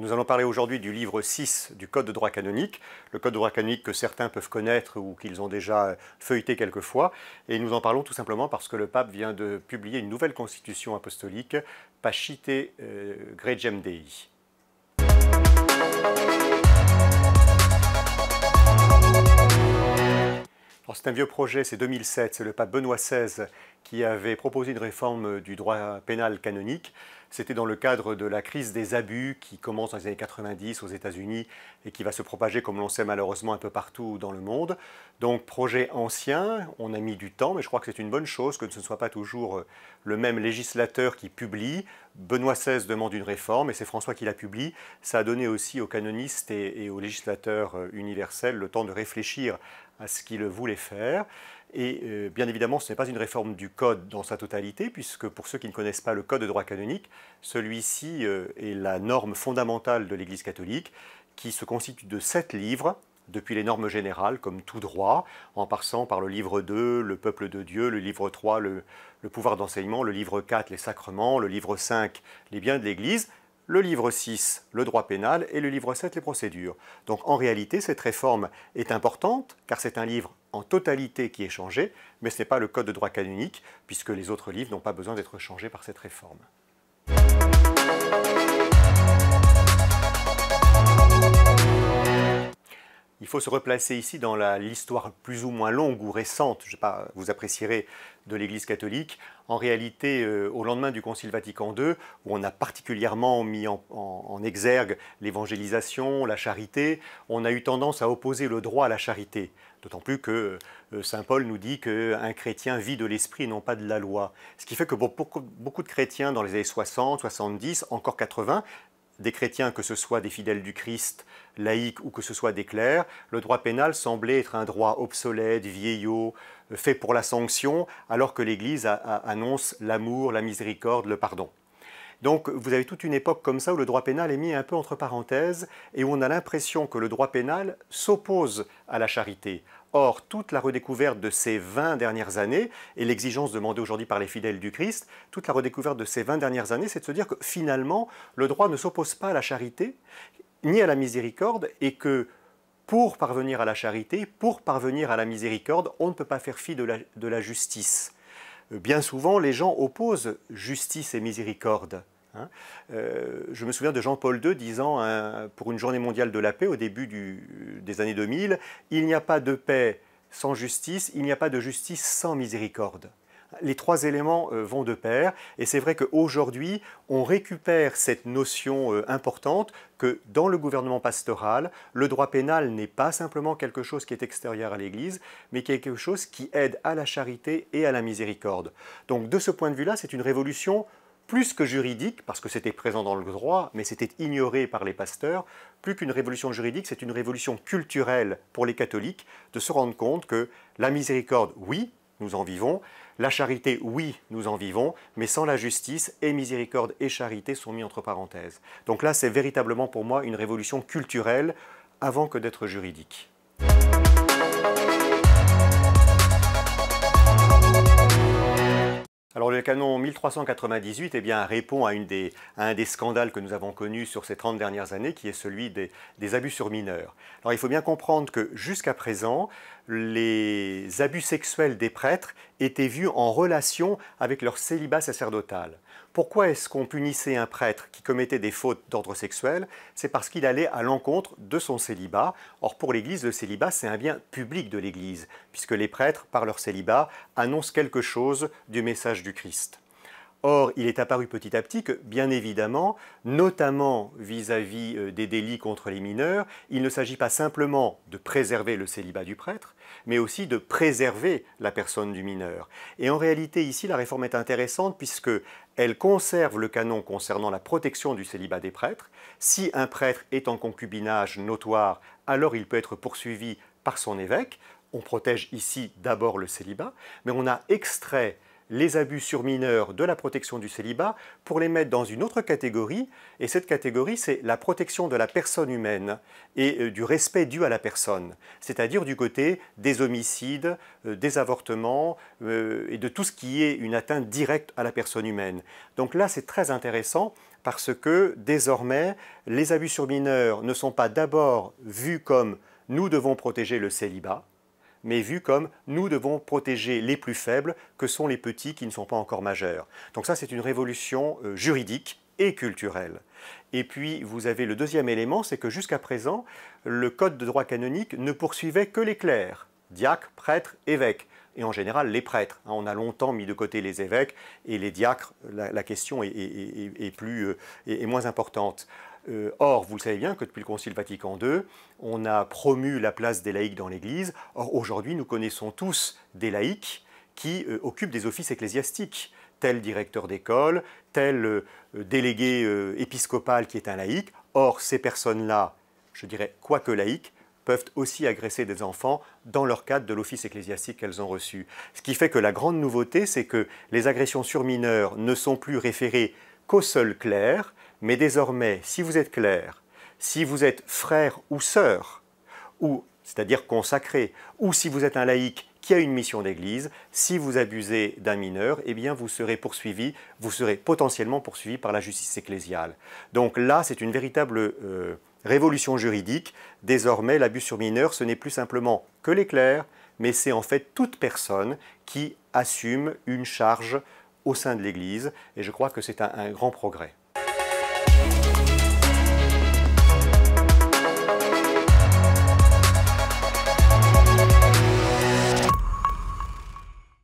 nous allons parler aujourd'hui du livre 6 du Code de droit canonique, le Code de droit canonique que certains peuvent connaître ou qu'ils ont déjà feuilleté quelquefois. Et nous en parlons tout simplement parce que le pape vient de publier une nouvelle constitution apostolique, Pachité euh, Gregem Dei. c'est un vieux projet, c'est 2007, c'est le pape Benoît XVI qui avait proposé une réforme du droit pénal canonique c'était dans le cadre de la crise des abus qui commence dans les années 90 aux États-Unis et qui va se propager, comme l'on sait malheureusement, un peu partout dans le monde. Donc projet ancien, on a mis du temps, mais je crois que c'est une bonne chose que ce ne soit pas toujours euh, le même législateur qui publie. Benoît XVI demande une réforme et c'est François qui la publie. Ça a donné aussi aux canonistes et, aux législateurs euh, universels le temps de réfléchir à ce qu'ils voulaient faire. Et euh, bien évidemment, ce n'est pas une réforme du Code dans sa totalité, puisque pour ceux qui ne connaissent pas le Code de droit canonique, celui-ci euh, est la norme fondamentale de l'Église catholique, qui se constitue de sept livres, depuis les normes générales, comme tout droit, en passant par le livre 2, le peuple de Dieu, le livre 3, le, le pouvoir d'enseignement, le livre 4, les sacrements, le livre 5, les biens de l'Église, le livre 6, le droit pénal, et le livre 7, les procédures. Donc en réalité, cette réforme est importante, car c'est un livre en totalité qui est changé, mais ce n'est pas le code de droit canonique, puisque les autres livres n'ont pas besoin d'être changés par cette réforme. Il faut se replacer ici dans l'histoire plus ou moins longue ou récente, je sais pas, vous apprécierez, de l'Église catholique en réalité euh, au lendemain du Concile Vatican II, où on a particulièrement mis en, exergue l'évangélisation, la charité, on a eu tendance à opposer le droit à la charité. D'autant plus que euh, Saint Paul nous dit qu'un chrétien vit de l'esprit non pas de la loi. Ce qui fait que beaucoup de chrétiens dans les années 60, 70, encore 80, des chrétiens, que ce soit des fidèles du Christ, laïcs ou que ce soit des clercs, le droit pénal semblait être un droit obsolète, vieillot, euh, fait pour la sanction, alors que l'Église annonce l'amour, la miséricorde, le pardon. Donc vous avez toute une époque comme ça où le droit pénal est mis un peu entre parenthèses et où on a l'impression que le droit pénal s'oppose à la charité. Or, toute la redécouverte de ces 20 dernières années, et l'exigence demandée aujourd'hui par les fidèles du Christ, toute la redécouverte de ces 20 dernières années, c'est de se dire que finalement, le droit ne s'oppose pas à la charité, ni à la miséricorde, et que pour parvenir à la charité, pour parvenir à la miséricorde, on ne peut pas faire fi de la, de la justice. Euh, bien souvent, les gens opposent justice et miséricorde. Hein. Euh, je me souviens de Jean-Paul II disant hein, pour une journée mondiale de la paix au début des années 2000, Il n'y a pas de paix sans justice, il n'y a pas de justice sans miséricorde. Les trois éléments euh, vont de pair et c'est vrai qu'aujourd'hui, on récupère cette notion euh, importante que dans le gouvernement pastoral, le droit pénal n'est pas simplement quelque chose qui est extérieur à l'Église, mais quelque chose qui aide à la charité et à la miséricorde. Donc de ce point de vue-là, c'est une révolution plus que juridique, parce que c'était présent dans le droit, mais c'était ignoré par les pasteurs, plus qu'une révolution juridique, c'est une révolution culturelle pour les catholiques de se rendre compte que la miséricorde, oui, nous en vivons, la charité, oui, nous en vivons, mais sans la justice, et miséricorde et charité sont mis entre parenthèses. Donc là, c'est véritablement pour moi une révolution culturelle avant que d'être juridique. Alors le canon 1398 eh bien, répond à, un des scandales que nous avons connus sur ces 30 dernières années, qui est celui des, des abus sur mineurs. Alors il faut bien comprendre que jusqu'à présent, les abus sexuels des prêtres étaient vus en relation avec leur célibat sacerdotal. Pourquoi est-ce qu'on punissait un prêtre qui commettait des fautes d'ordre sexuel C'est parce qu'il allait à l'encontre de son célibat. Or, pour l'Église, le célibat, c'est un bien public de l'Église, puisque les prêtres, par leur célibat, annoncent quelque chose du message du Christ. Or, il est apparu petit à petit que, bien évidemment, notamment vis-à-vis euh, des délits contre les mineurs, il ne s'agit pas simplement de préserver le célibat du prêtre, mais aussi de préserver la personne du mineur. Et en réalité, ici, la réforme est intéressante puisque elle conserve le canon concernant la protection du célibat des prêtres. Si un prêtre est en concubinage notoire, alors il peut être poursuivi par son évêque. On protège ici d'abord le célibat, mais on a extrait les abus sur mineurs de la protection du célibat pour les mettre dans une autre catégorie, et cette catégorie, c'est la protection de la personne humaine et euh, du respect dû à la personne, c'est-à-dire du côté des homicides, euh, des avortements euh, et de tout ce qui est une atteinte directe à la personne humaine. Donc là, c'est très intéressant parce que désormais, les abus sur mineurs ne sont pas d'abord vus comme nous devons protéger le célibat, mais vu comme nous devons protéger les plus faibles, que sont les petits qui ne sont pas encore majeurs. Donc ça, c'est une révolution euh, juridique et culturelle. Et puis, vous avez le deuxième élément, c'est que jusqu'à présent, le code de droit canonique ne poursuivait que les clercs, diacres, prêtres, évêques et en général les prêtres. Hein, on a longtemps mis de côté les évêques et les diacres, la, question plus, euh, est, moins importante. Euh, or, vous le savez bien que depuis le Concile Vatican II, on a promu la place des laïcs dans l'Église. Or, aujourd'hui, nous connaissons tous des laïcs qui euh, occupent des offices ecclésiastiques tel directeur d'école, tel euh, délégué épiscopal qui est un laïc. Or, ces personnes-là, je dirais, quoique laïques, peuvent aussi agresser des enfants dans leur cadre de l'office ecclésiastique qu'elles ont reçu. Ce qui fait que la grande nouveauté, c'est que les agressions sur mineurs ne sont plus référées qu'au seul clerc, mais désormais, si vous êtes clerc, si vous êtes frère ou sœur, ou c'est-à-dire consacré, ou si vous êtes un laïc qui a une mission d'église, si vous abusez d'un mineur, eh bien vous serez poursuivi, vous serez potentiellement poursuivi par la justice ecclésiale. Donc là, c'est une véritable euh, révolution juridique. Désormais, l'abus sur mineur, ce n'est plus simplement que les clercs, mais c'est en fait toute personne qui assume une charge au sein de l'Église, et je crois que c'est un grand progrès.